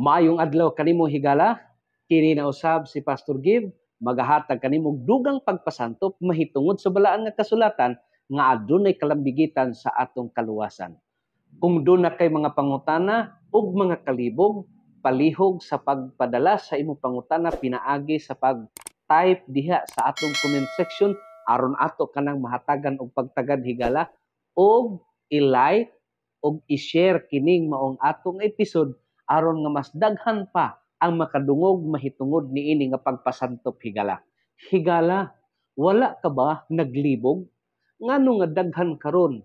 Mayong adlaw kanimo higala, kini na usab si Pastor Gib, magahatag kanimog dugang pagpasantop mahitungod sa balaan nga kasulatan nga adunay kalambigitan sa atong kaluwasan. Kung doon na kay mga pangutana ug mga kalibog, palihog sa pagpadala sa imo pangutana pinaagi sa pag-type diha sa atong comment section aron ato kanang mahatagan og pagtagad higala ug i-like ug i-share kining maong atong episode aron nga mas daghan pa ang makadungog mahitungod ni ini nga pagpasantop higala. Higala, wala ka ba naglibog? Ngano nga daghan karon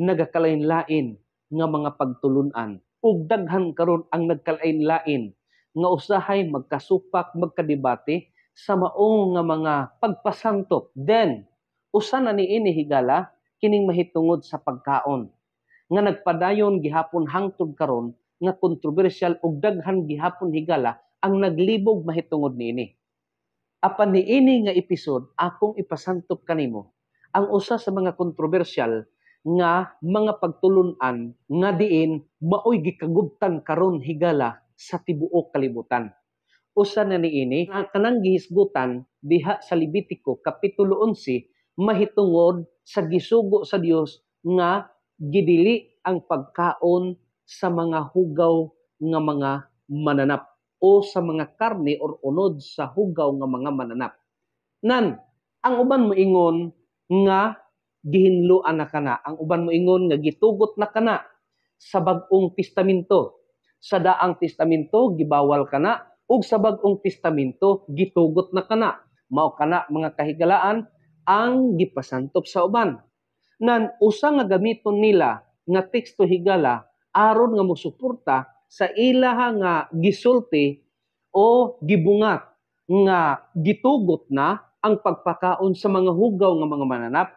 nagakalain-lain nga mga pagtulunan ug daghan karon ang nagkalain-lain nga usahay magkasupak magkadebate sa maong nga mga pagpasantop. Then usa na ni ini higala kining mahitungod sa pagkaon nga nagpadayon gihapon hangtod karon nga kontrobersyal ug daghan gihapon higala ang naglibog mahitungod niini. Apan niini nga episode akong ipasantop kanimo ang usa sa mga kontrobersyal nga mga pagtulunan nga diin maoy gikagubtan karon higala sa tibuok kalibutan. Usa na niini ang kanang gihisgutan diha sa Libitiko kapitulo 11 mahitungod sa gisugo sa Dios nga gidili ang pagkaon sa mga hugaw nga mga mananap o sa mga karne or unod sa hugaw nga mga mananap. Nan, ang uban mo ingon nga gihinluan na kana, ang uban mo ingon nga gitugot na kana sa bagong testamento. Sa daang testamento gibawal kana ug sa bagong testamento gitugot na kana. Mao kana mga kahigalaan ang gipasantop sa uban. Nan usa nga gamiton nila nga teksto higala aron nga mosuporta sa ilaha nga gisulti o gibungat nga gitugot na ang pagpakaon sa mga hugaw ng mga mananap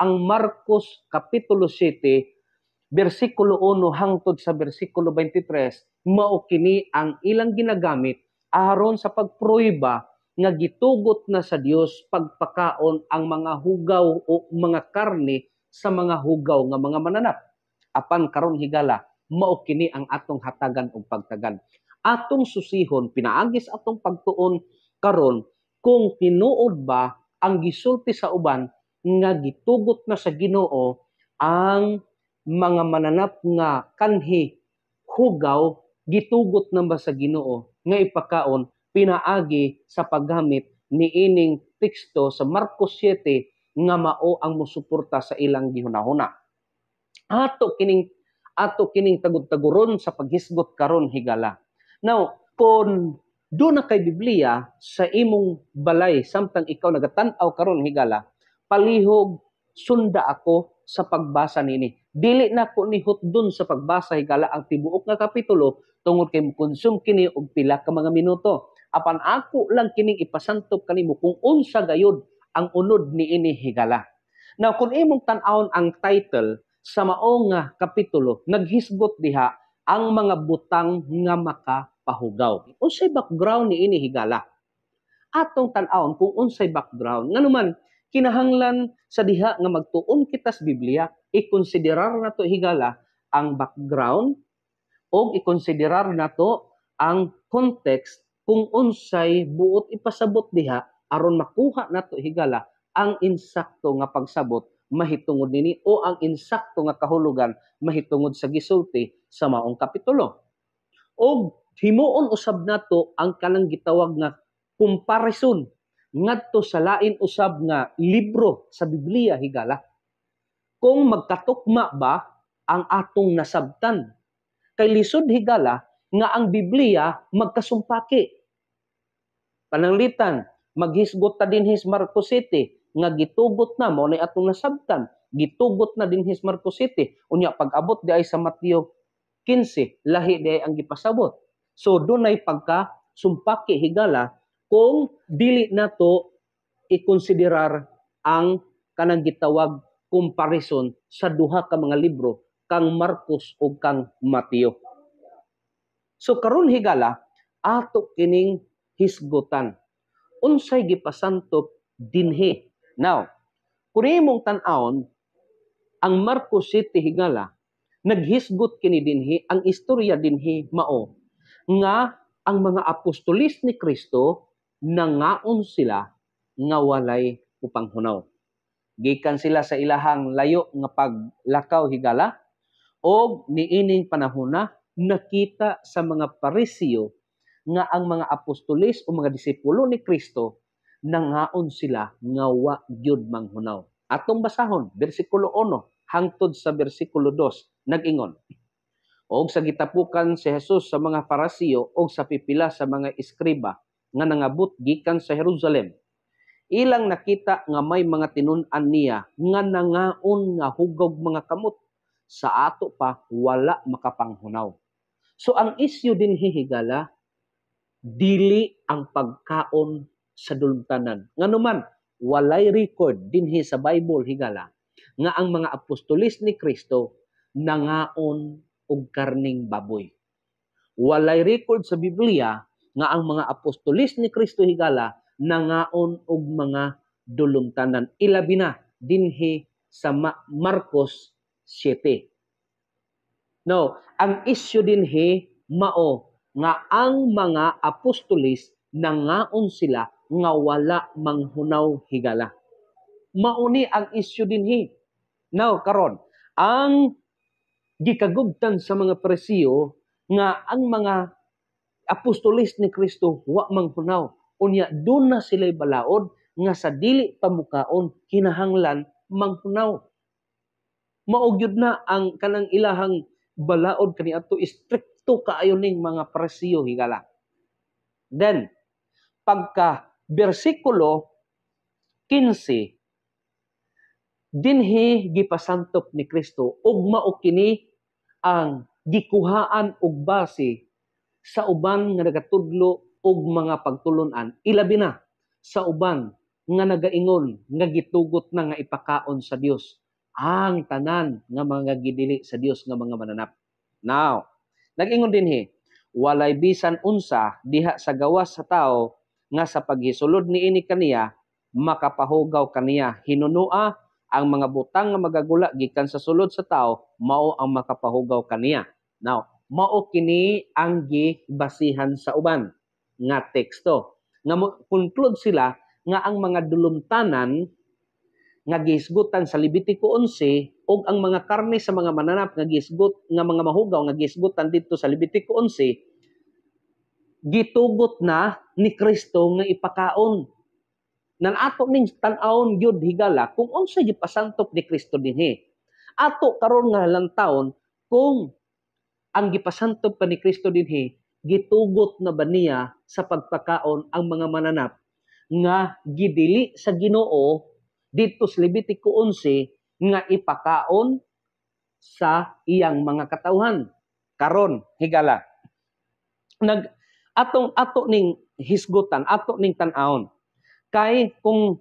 ang Marcos Kapitulo 7, versikulo 1 hangtod sa versikulo 23, maukini ang ilang ginagamit aron sa pagproiba nga gitugot na sa Dios pagpakaon ang mga hugaw o mga karne sa mga hugaw ng mga mananap. Apan karon higala, mao ang atong hatagan ug pagtagan. Atong susihon pinaagis atong pagtuon karon kung tinuod ba ang gisulti sa uban nga gitugot na sa Ginoo ang mga mananap nga kanhi hugaw gitugot na ba sa Ginoo nga ipakaon pinaagi sa paggamit ni ining teksto sa Marcos 7 nga mao ang musuporta sa ilang gihunahuna. Ato kining ato kining tagud-taguron sa paghisgot karon higala. Now, kung do na kay Biblia sa imong balay samtang ikaw nagatan-aw karon higala, palihog sunda ako sa pagbasa nini. Dili na ko ni hutdon sa pagbasa higala ang tibuok nga kapitulo tungod kay konsum kini og pila ka mga minuto. Apan ako lang kining ipasantop kanimo kung unsa gayud ang unod ni ini higala. Now, kung imong tan-awon ang title, sa maong ah, kapitulo naghisgot diha ang mga butang nga makapahugaw. Unsay background ni ini higala? Atong tan-awon kung unsay background nganuman kinahanglan sa diha nga magtuon kita sa Biblia ikonsiderar nato higala ang background o ikonsiderar nato ang context kung unsay buot ipasabot diha aron makuha nato higala ang insakto nga pagsabot mahitungod nini o ang insakto nga kahulugan mahitungod sa gisulti sa maong kapitulo. O himuon usab nato ang kanang gitawag nga comparison ngadto sa lain usab nga libro sa Biblia higala. Kung magkatukma ba ang atong nasabtan? Kay lisod higala nga ang Biblia magkasumpaki. Pananglitan, maghisgot ta din his Marcos City nga gitugot na mo na atong nasabtan gitugot na din his Marcos City unya pag-abot di ay sa Mateo 15 lahi di ay ang gipasabot so dunay pagka sumpaki higala kung dili nato ikonsiderar ang kanang gitawag comparison sa duha ka mga libro kang Marcos o kang Mateo. So karon higala ato kining hisgutan. Unsay gipasantop dinhi Now, kuri mong tanawon, ang Marcos City Higala, naghisgot kini dinhi ang istorya dinhi mao nga ang mga apostolis ni Kristo nangaon sila nga walay upanghunaw. Gikan sila sa ilahang layo nga paglakaw higala o niining panahona nakita sa mga parisiyo nga ang mga apostolis o mga disipulo ni Kristo nangaon sila ngawa gyud manghunaw. Atong basahon bersikulo 1 hangtod sa bersikulo 2 nag-ingon. Og sa gitapukan si Hesus sa mga Parasiyo og sa pipila sa mga iskriba nga nangabot gikan sa Jerusalem. Ilang nakita nga may mga tinun-an niya nga nangaon nga hugog mga kamot sa ato pa wala makapanghunaw. So ang isyu din hihigala dili ang pagkaon sa dultanan. Nga naman, walay record dinhi sa Bible higala nga ang mga apostolis ni Kristo nangaon og karning baboy. Walay record sa Biblia nga ang mga apostolis ni Kristo higala nangaon og mga duluntanan. Ilabi na dinhi sa Marcos 7. No, ang issue dinhi mao nga ang mga apostolis nangaon sila nga wala manghunaw higala. Mauni ang isyu dinhi. Now karon, ang gikagugtan sa mga presiyo nga ang mga apostolis ni Kristo wa manghunaw. Unya dun na sila balaod nga sa dili pamukaon kinahanglan manghunaw. Maugyod na ang kanang ilahang balaod kani ato stricto kaayo ning mga presiyo higala. Then pagka bersikulo 15 dinhi gipasantop ni Kristo ug mao kini ang gikuhaan og base sa uban nga nagatudlo og mga pagtulunan ilabi na sa uban nga nagaingon nga gitugot na nga ipakaon sa Dios ang tanan nga mga gidili sa Dios nga mga mananap now nagingon dinhi walay bisan unsa diha sa gawas sa tao nga sa paghisulod ni ini kaniya makapahugaw kaniya hinunua ang mga butang nga magagula gikan sa sulod sa tao mao ang makapahugaw kaniya now mao kini ang gibasihan sa uban nga teksto nga conclude sila nga ang mga dulumtanan nga giisgutan sa Levitico 11 ug ang mga karne sa mga mananap nga giisgot nga mga mahugaw nga giisgutan didto sa Levitico 11 gitugot na ni Kristo nga ipakaon. Nan ato ning tan-awon gyud higala kung unsa gyud pasangtop ni Kristo dinhi. Ato karon nga lang halantawon kung ang gipasangtop pa ni Kristo dinhi gitugot na ba niya sa pagpakaon ang mga mananap nga gidili sa Ginoo dito sa Levitico 11 nga ipakaon sa iyang mga katauhan karon higala nag atong ato ning hisgutan, ato ning tanawon. Kay kung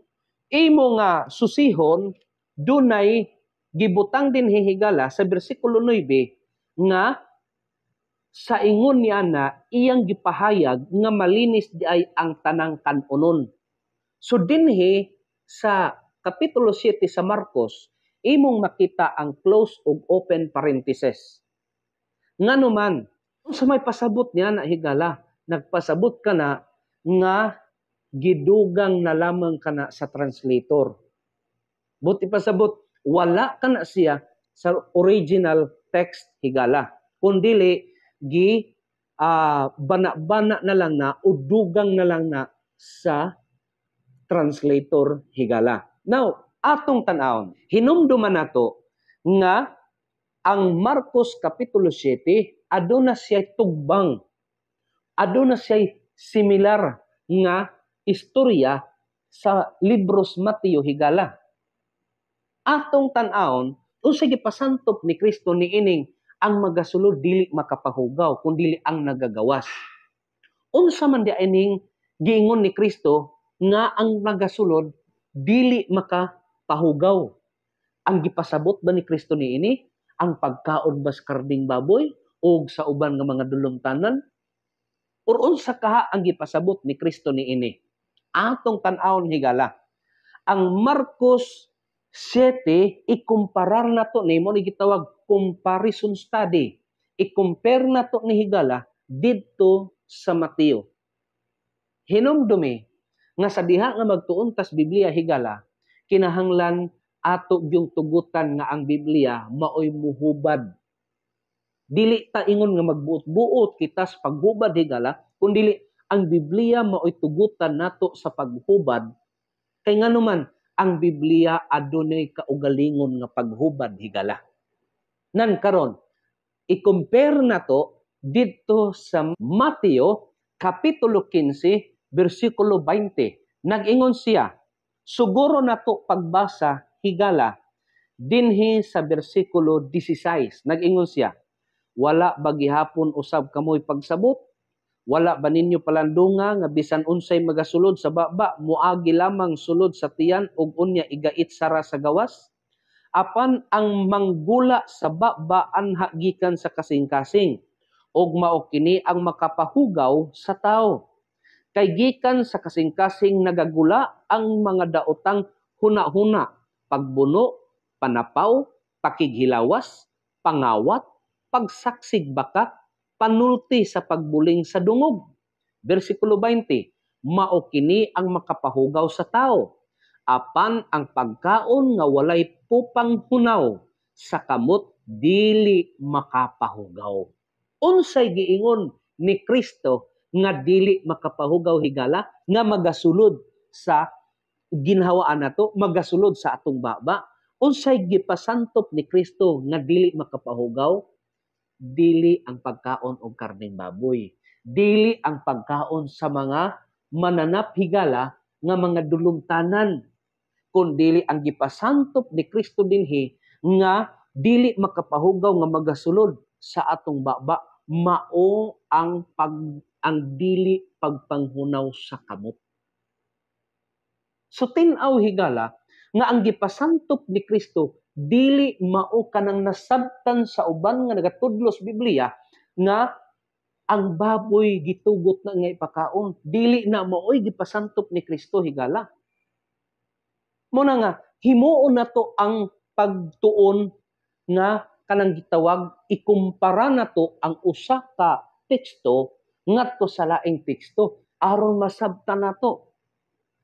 imo nga susihon, dunay gibutang din hihigala sa bersikulo 9 nga sa ingon ni ana iyang gipahayag nga malinis di ay ang tanang kanunon. So dinhi sa kapitulo 7 sa Marcos, imong makita ang close o open parentheses. Nga naman, sa may pasabot niya na higala, nagpasabot ka na nga gidugang na lamang ka na sa translator. Buti pasabot, wala ka na siya sa original text higala. Kundili, gi uh, ah, bana na lang na, udugang na lang na sa translator higala. Now, atong tanawon, hinumduman nato nga ang Marcos Kapitulo 7 aduna siya tugbang aduna siya'y similar nga istorya sa libros Mateo Higala. Atong tan-aon, unsay gipasantop ni Kristo niining ang magasulod dili makapahugaw kundi ang nagagawas. Unsa man di ining giingon ni Kristo nga ang magasulod dili makapahugaw. Ang gipasabot ba ni Kristo niini ang pagkaon ba karding baboy o sa uban nga mga dulumtanan Or unsa kaha ang gipasabot ni Kristo ni ini? Atong tan aon higala. Ang Marcos 7 ikumparar na to nimo ni gitawag comparison study. I-compare na to ni higala didto sa Mateo. Hinumdumi nga sa diha nga magtuon tas Biblia higala kinahanglan ato yung tugutan nga ang Biblia maoy muhubad dili ta ingon nga magbuot-buot kita sa paghubad higala kun dili ang Biblia mao'y tugutan nato sa paghubad kay nganuman ang Biblia adunay kaugalingon nga paghubad higala nan karon i-compare nato didto sa Mateo kapitulo 15 bersikulo 20 nag-ingon siya suguro nato pagbasa higala dinhi sa bersikulo 16 nag-ingon siya wala ba gihapon usab kamoy pagsabot wala ba ninyo palandunga nga bisan unsay magasulod sa baba muagi lamang sulod sa tiyan og unya igait sara sa gawas apan ang manggula sa baba anha gikan sa kasing-kasing ug mao kini ang makapahugaw sa tao kay gikan sa kasing-kasing nagagula ang mga daotang huna-huna pagbuno panapaw pakighilawas pangawat pagsaksig baka, panulti sa pagbuling sa dungog. Versikulo 20, maokini ang makapahugaw sa tao, apan ang pagkaon nga walay pupang hunaw, sa kamot dili makapahugaw. Unsay giingon ni Kristo nga dili makapahugaw higala nga magasulod sa ginhawaan nato, magasulod sa atong baba. Unsay gipasantop ni Kristo nga dili makapahugaw dili ang pagkaon og karning baboy dili ang pagkaon sa mga mananap higala nga mga dulumtanan dili ang gipasantop ni Kristo dinhi nga dili makapahugaw nga magasulod sa atong baba mao ang pag ang dili pagpanghunaw sa kamot so tin higala nga ang gipasantop ni Kristo dili mao kanang nasabtan sa uban nga nagatudlos Biblia nga ang baboy gitugot na nga ipakaon dili na maoy gipasantop ni Kristo higala mo na nga himuon na to ang pagtuon nga kanang gitawag ikumpara na to ang usa ka teksto ngadto sa laing teksto aron masabtan na to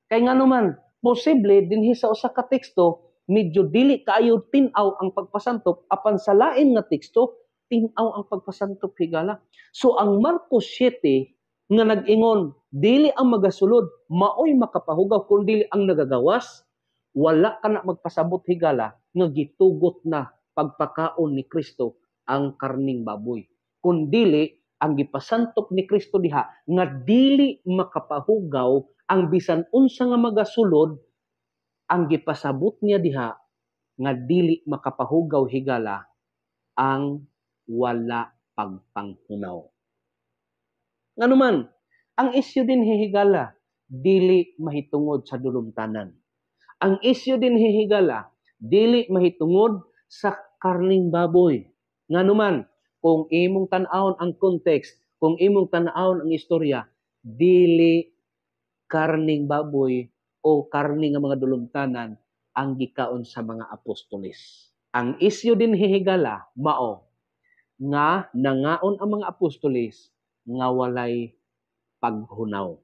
kay nga naman posible din sa usa ka teksto medyo dili kayo tinaw ang pagpasantop apan sa lain nga teksto tinaw ang pagpasantop higala. So ang Marcos 7 nga nag-ingon dili ang magasulod maoy makapahugaw dili ang nagagawas wala ka na magpasabot higala nga gitugot na pagpakaon ni Kristo ang karning baboy kun dili ang gipasantop ni Kristo diha nga dili makapahugaw ang bisan unsa nga magasulod ang gipasabot niya diha nga dili makapahugaw higala ang wala pagpanghunaw. Nganuman, ang isyu din hihigala dili mahitungod sa dulumtanan. Ang isyu din hihigala dili mahitungod sa karning baboy. Nganuman, kung imong tan aon ang context, kung imong tan aon ang istorya, dili karning baboy o karni nga mga dulumtanan ang gikaon sa mga apostolis. Ang isyo din hihigala mao nga nangaon ang mga apostolis nga walay paghunaw.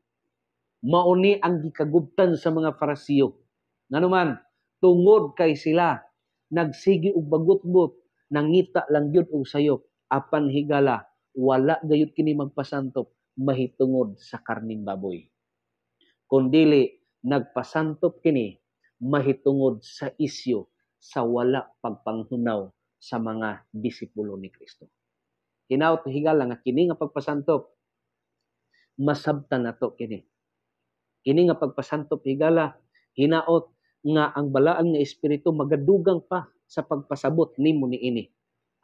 Mao ni ang gikagubtan sa mga farasiyo. Nganuman tungod kay sila nagsigi og bagutbot, nangita lang gyud og sayop apan higala wala gayud kini magpasantop mahitungod sa karning baboy. Kundili nagpasantop kini mahitungod sa isyu sa wala pagpanghunaw sa mga disipulo ni Kristo. Hinaot higala nga kini nga pagpasantop masabtan nato kini. Kini nga pagpasantop higala hinaot nga ang balaan nga espiritu magadugang pa sa pagpasabot nimo ni ini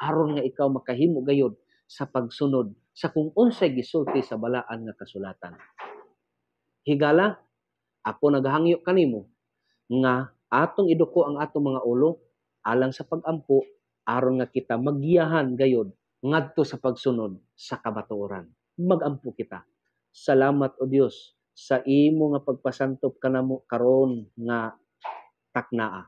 aron nga ikaw makahimo gayod sa pagsunod sa kung unsay gisulti sa balaan nga kasulatan. Higala ako naghangyo kanimo nga atong iduko ang atong mga ulo alang sa pagampo aron nga kita magiyahan gayod ngadto sa pagsunod sa kabatuoran. Magampo kita. Salamat o Dios sa imo nga pagpasantop kanamo karon nga taknaa.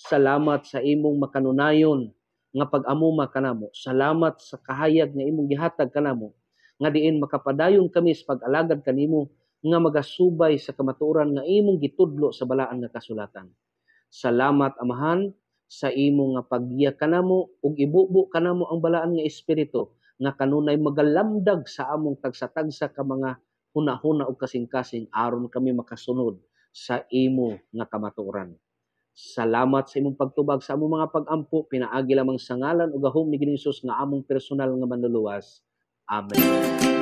Salamat sa imong makanunayon nga pag-amuma kanamo. Salamat sa kahayag nga imong gihatag kanamo nga diin makapadayon kami sa pag-alagad kanimo nga magasubay sa kamatuoran nga imong gitudlo sa balaan nga kasulatan. Salamat Amahan sa imo nga pagiya kanamo ug ibubo kanamo ang balaan nga espiritu nga kanunay magalamdag sa among tagsa-tagsa ka mga huna-huna ug kasing-kasing aron kami makasunod sa imo nga kamatuoran. Salamat sa imong pagtubag sa among mga pagampo pinaagi lamang sa ngalan ug gahom ni Ginoo nga among personal nga manluluwas. Amen.